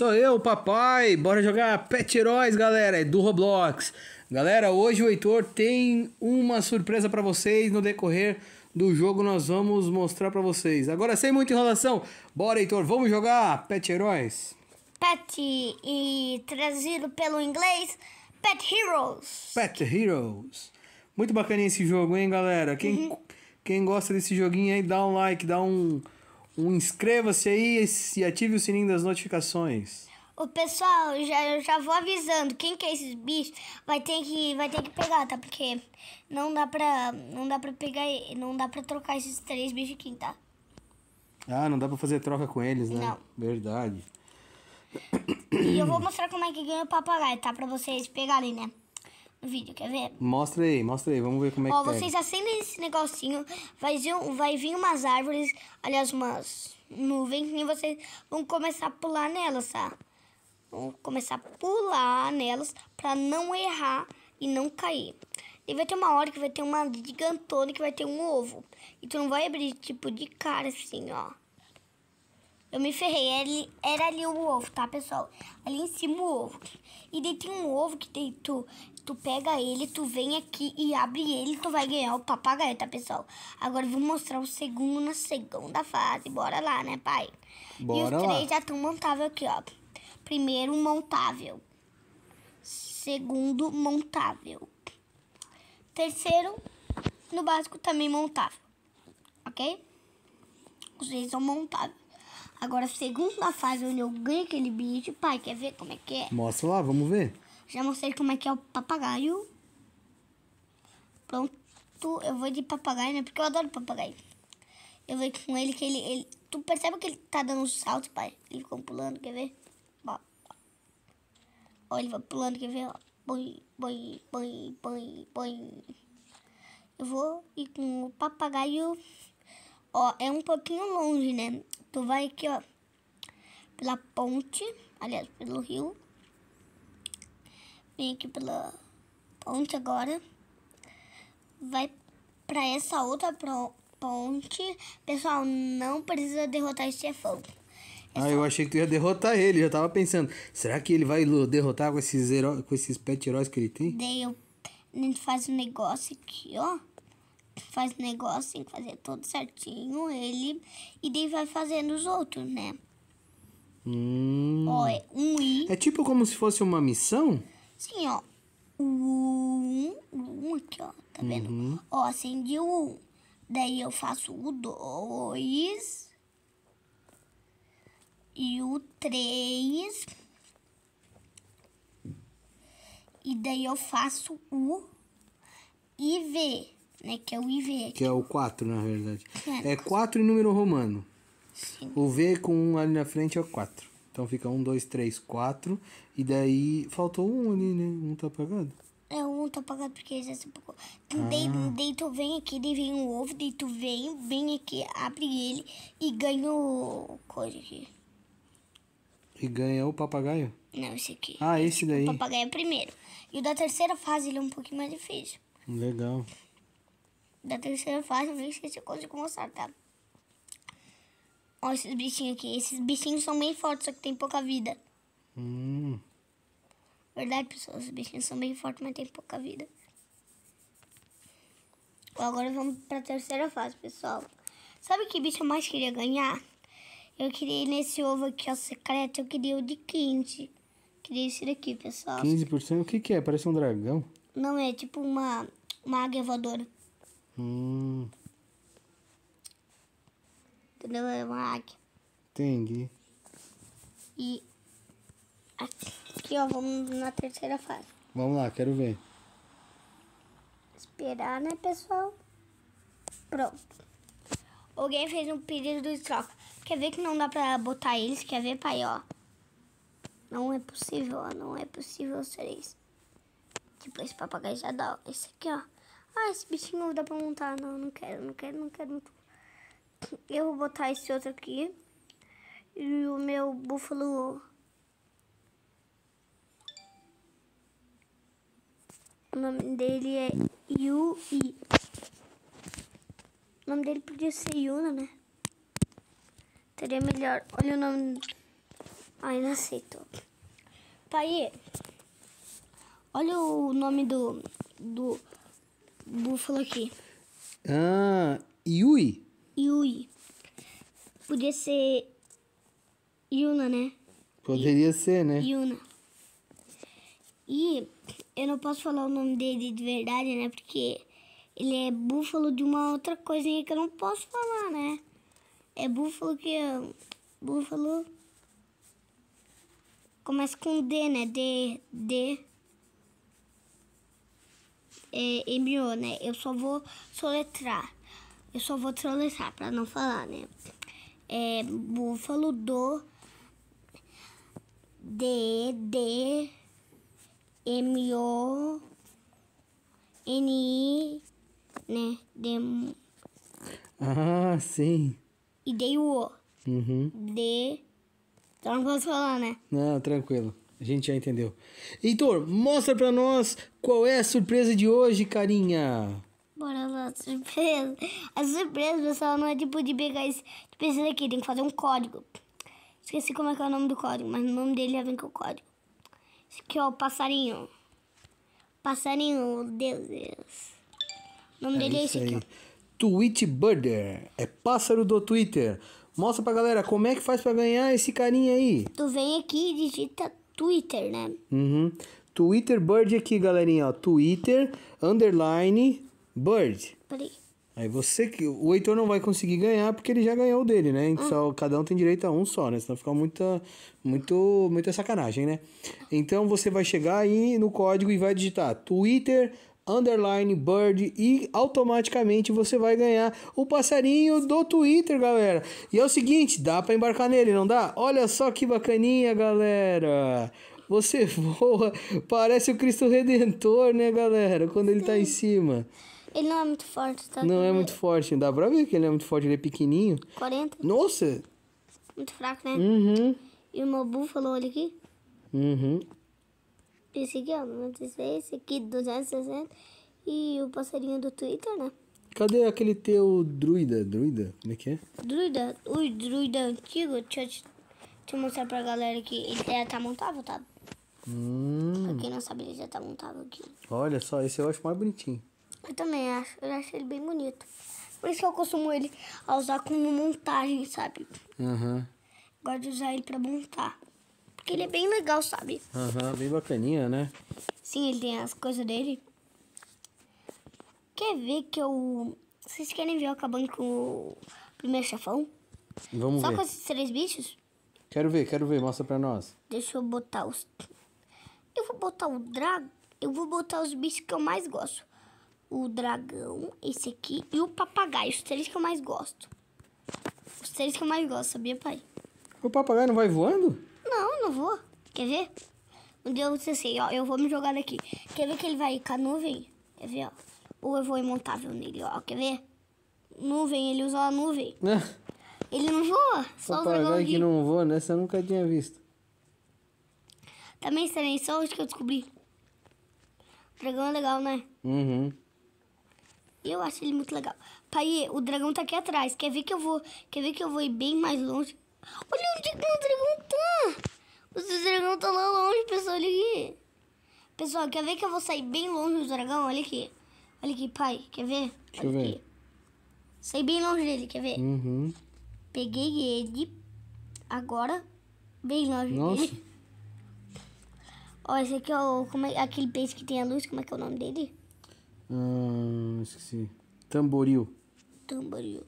sou eu, papai. Bora jogar Pet Heróis, galera, é do Roblox. Galera, hoje o Heitor tem uma surpresa para vocês no decorrer do jogo. Nós vamos mostrar para vocês. Agora, sem muita enrolação, bora, Heitor, vamos jogar Pet Heróis? Pet e trazido pelo inglês, Pet Heroes. Pet Heroes. Muito bacaninha esse jogo, hein, galera? Quem, uhum. quem gosta desse joguinho aí, dá um like, dá um um inscreva-se aí e ative o sininho das notificações. O pessoal, já, eu já vou avisando, quem quer esses bichos vai ter que vai ter que pegar, tá? Porque não dá pra não dá para pegar, não dá para trocar esses três bichos aqui, tá? Ah, não dá pra fazer troca com eles, né? Não. Verdade. E eu vou mostrar como é que ganha o papagaio, tá? Pra vocês pegarem, né? vídeo, quer ver? Mostra aí, mostra aí, vamos ver como é Ó, que tá vocês acendem esse negocinho, vai vir, vai vir umas árvores, aliás, umas nuvens, e vocês vão começar a pular nelas, tá? Vão começar a pular nelas pra não errar e não cair. E vai ter uma hora que vai ter uma gigantona que vai ter um ovo. E tu não vai abrir, tipo, de cara assim, ó. Eu me ferrei, era, é era ali o ovo, tá, pessoal? Ali em cima o ovo. E daí tem um ovo que tem tu Tu pega ele, tu vem aqui e abre ele, tu vai ganhar o papagaio, tá, pessoal? Agora eu vou mostrar o segundo na segunda fase. Bora lá, né, pai? Bora e os três lá. já estão montável aqui, ó. Primeiro, montável. Segundo, montável. Terceiro, no básico, também montável. Ok? Os três são montáveis. Agora, segunda fase, onde eu ganho aquele bicho. Pai, quer ver como é que é? Mostra lá, vamos ver. Já mostrei como é que é o papagaio. Pronto, eu vou de papagaio, né? Porque eu adoro papagaio. Eu vou com ele que ele, ele... Tu percebe que ele tá dando um salto, pai? Ele ficou pulando, quer ver? Ó. Ó, ele vai pulando, quer ver? Ó. Boi, boi, boi, boi, boi. Eu vou ir com o papagaio. Ó, é um pouquinho longe, né? Tu vai aqui, ó. Pela ponte, aliás, pelo rio vem aqui pela ponte agora. Vai para essa outra ponte. Pessoal, não precisa derrotar esse chefão. É ah, eu achei que eu ia derrotar ele, já tava pensando. Será que ele vai derrotar com esses, heró... com esses pet heróis que ele tem? Daí eu... a gente faz um negócio aqui, ó. Faz um negócio, tem que fazer tudo certinho, ele. E daí vai fazendo os outros, né? Hum. Ó, é um i. É tipo como se fosse uma missão? Sim, ó. O 1, aqui, ó. Tá vendo? Uhum. Ó, acendi o 1. Daí eu faço o 2. E o 3. E daí eu faço o IV, né? Que é o IV. Aqui. Que é o 4, na verdade. É 4 é em número romano. Sim. O V com 1 um ali na frente é o 4. Então fica um, dois, três, quatro. E daí faltou um ali, né? Um tá apagado. É, um tá apagado porque já se apagou. Daí, ah. daí tu vem aqui, daí vem um ovo, daí tu vem, vem aqui, abre ele e ganha o coisa aqui. E ganha o papagaio? Não, esse aqui. Ah, esse daí. O papagaio é primeiro. E o da terceira fase ele é um pouquinho mais difícil. Legal. Da terceira fase, nem sei se eu consigo mostrar, tá? Olha esses bichinhos aqui. Esses bichinhos são bem fortes, só que tem pouca vida. Hum. Verdade, pessoal. Esses bichinhos são bem fortes, mas tem pouca vida. Agora vamos pra terceira fase, pessoal. Sabe que bicho eu mais queria ganhar? Eu queria nesse ovo aqui, ó, secreto. Eu queria o de 15. Queria esse daqui, pessoal. 15%? O que que é? Parece um dragão? Não, é tipo uma, uma águia voadora. Hum. Entendeu? É uma águia. Entendi. E aqui, ó, vamos na terceira fase. Vamos lá, quero ver. Esperar, né, pessoal? Pronto. Alguém fez um pedido de troca. Quer ver que não dá pra botar eles? Quer ver, pai, ó? Não é possível, ó. Não é possível ser três. Tipo, esse papagaio já dá, ó. Esse aqui, ó. Ah, esse bichinho dá pra montar. Não, não quero, não quero, não quero. Não quero. Eu vou botar esse outro aqui. E o meu búfalo... O nome dele é Yui. O nome dele podia ser Yuna, né? Seria melhor. Olha o nome... Ai, não aceito. Pai, tá olha o nome do, do búfalo aqui. Ah, Yui. Yui. Podia ser Yuna, né? Poderia ser, né? Yuna. E eu não posso falar o nome dele de verdade, né? Porque ele é búfalo de uma outra coisinha que eu não posso falar, né? É búfalo que. Búfalo. Começa com D, né? D. D. É, MO, né? Eu só vou soletrar. Eu só vou troleçar para não falar, né? É búfalo do D D M O N I né? Dem... Ah, sim. E dei o O. Uhum. D Então não posso falar, né? Não, tranquilo. A gente já entendeu. Heitor, mostra para nós qual é a surpresa de hoje, carinha. Bora lá, surpresa. A surpresa, pessoal, não é tipo de pegar esse. Tipo esse daqui, tem que fazer um código. Esqueci como é que é o nome do código, mas o nome dele já vem com o código. Esse aqui, é o passarinho. Passarinho, Deus, Deus. O nome é dele é esse aqui. Aí. Twitch Birder. É pássaro do Twitter. Mostra pra galera como é que faz pra ganhar esse carinha aí. Tu vem aqui e digita Twitter, né? Uhum. Twitter Bird aqui, galerinha, ó. Twitter, underline, Bird. Peraí. Aí você que. O Heitor não vai conseguir ganhar porque ele já ganhou o dele, né? Então, hum. cada um tem direito a um só, né? Senão fica muita, muito, muita sacanagem, né? Então você vai chegar aí no código e vai digitar Twitter underline bird e automaticamente você vai ganhar o passarinho do Twitter, galera. E é o seguinte, dá para embarcar nele, não dá? Olha só que bacaninha, galera. Você voa, parece o Cristo Redentor, né, galera, quando ele tá em cima. Ele não é muito forte, tá? Não é muito forte. Dá pra ver que ele é muito forte, ele é pequenininho. 40. Nossa! Muito fraco, né? Uhum. E o meu búfalo, olha aqui. Uhum. Esse aqui, ó, 96, esse aqui, 260. E o passarinho do Twitter, né? Cadê aquele teu druida? Druida? Como é que é? Druida? O druida antigo, deixa eu te, deixa mostrar pra galera aqui. Ele já é, tá montável, tá? Hum. Pra quem não sabe, ele já tá montável aqui. Olha só, esse eu acho mais bonitinho. Eu também acho. Eu acho ele bem bonito. Por isso que eu costumo ele a usar como montagem, sabe? Uhum. Gosto de usar ele pra montar. Porque ele é bem legal, sabe? Aham, uhum, bem bacaninha, né? Sim, ele tem as coisas dele. Quer ver que eu... Vocês querem ver eu acabando com o primeiro chefão? Vamos Só ver. Só com esses três bichos? Quero ver, quero ver. Mostra pra nós. Deixa eu botar os... Eu vou botar o drago... Eu vou botar os bichos que eu mais gosto o dragão, esse aqui e o papagaio. Os três que eu mais gosto. Os três que eu mais gosto, sabia, pai? O papagaio não vai voando? Não, não vou. Quer ver? onde eu disse assim, ó, eu vou me jogar daqui. Quer ver que ele vai com a nuvem? Quer ver, ó? Ou eu vou imontável nele, ó. Quer ver? Nuvem, ele usou a nuvem. Né? ele não voa, só papagaio o dragão que não voa, né? Você nunca tinha visto. Também estranhei, só hoje que eu descobri. O dragão é legal, né? Uhum. Eu acho ele muito legal. Pai, o dragão tá aqui atrás. Quer ver que eu vou, quer ver que eu vou ir bem mais longe? Olha onde é que o dragão tá. O dragão tá lá longe, pessoal. Olha aqui. Pessoal, quer ver que eu vou sair bem longe do dragão? Olha aqui. Olha aqui, pai. Quer ver? Deixa eu ver. Aqui. Saí bem longe dele, quer ver? Uhum. Peguei ele. Agora, bem longe Nossa. dele. Ó, esse aqui é o... Como é, aquele peixe que tem a luz. Como é que é o nome dele? Ah, esqueci. Tamboril. Tamboril.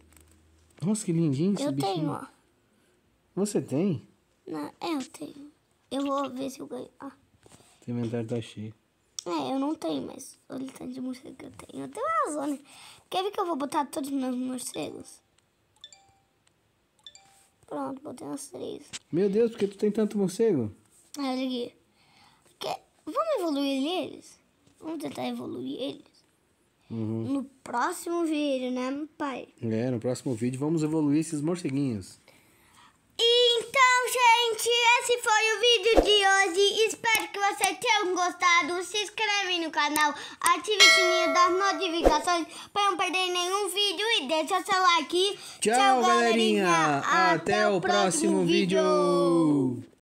Nossa, que lindinho esse Eu bichinho. tenho, ó. Você tem? Não, eu tenho. Eu vou ver se eu ganho. Ah. O inventário tá cheio. É, eu não tenho, mas olha o tanto de morcego que eu tenho. Eu tenho uma zona. Quer ver que eu vou botar todos os meus morcegos? Pronto, botei uns três. Meu Deus, por que tu tem tanto morcego? olha aqui. Quer... Vamos evoluir eles? Vamos tentar evoluir eles? Uhum. No próximo vídeo, né, pai? É, no próximo vídeo vamos evoluir esses morceguinhos. Então, gente, esse foi o vídeo de hoje. Espero que vocês tenham gostado. Se inscreve no canal, ative o sininho das notificações para não perder nenhum vídeo e deixa seu like. Tchau, Tchau galerinha. galerinha. Até, Até, o próximo, próximo vídeo. vídeo.